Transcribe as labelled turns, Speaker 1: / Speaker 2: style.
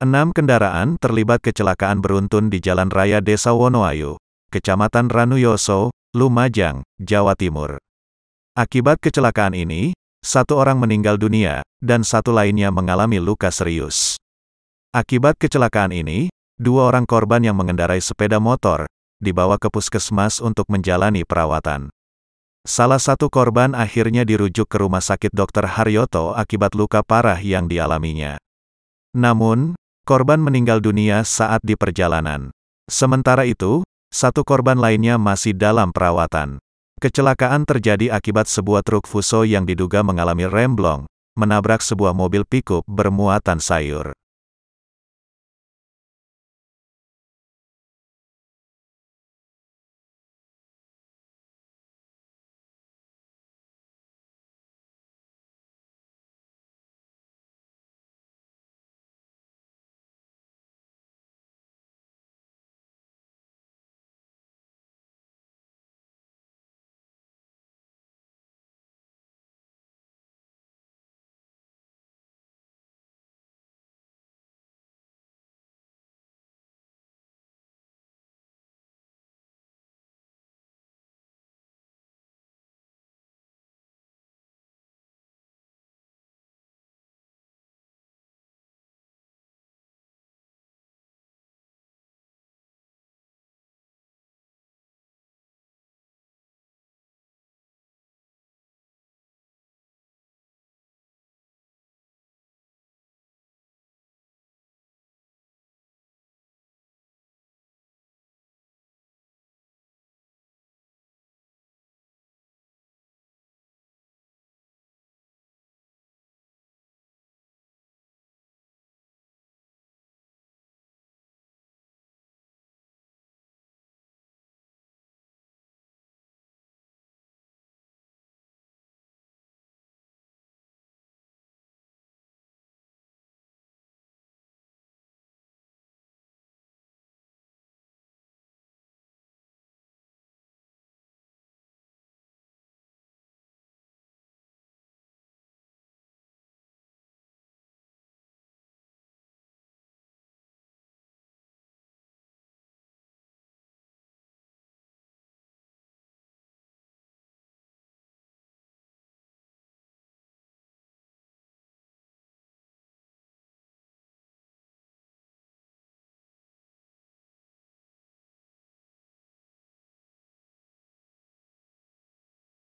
Speaker 1: Enam kendaraan terlibat kecelakaan beruntun di
Speaker 2: Jalan Raya Desa Wonoayu, Kecamatan Ranuyoso, Lumajang, Jawa Timur. Akibat kecelakaan ini, satu orang meninggal dunia, dan satu lainnya mengalami luka serius. Akibat kecelakaan ini, dua orang korban yang mengendarai sepeda motor, dibawa ke puskesmas untuk menjalani perawatan. Salah satu korban akhirnya dirujuk ke rumah sakit Dr. Haryoto akibat luka parah yang dialaminya. Namun, Korban meninggal dunia saat di perjalanan. Sementara itu, satu korban lainnya masih dalam perawatan. Kecelakaan terjadi akibat sebuah truk fuso yang diduga mengalami remblong, menabrak sebuah mobil pickup
Speaker 1: bermuatan sayur.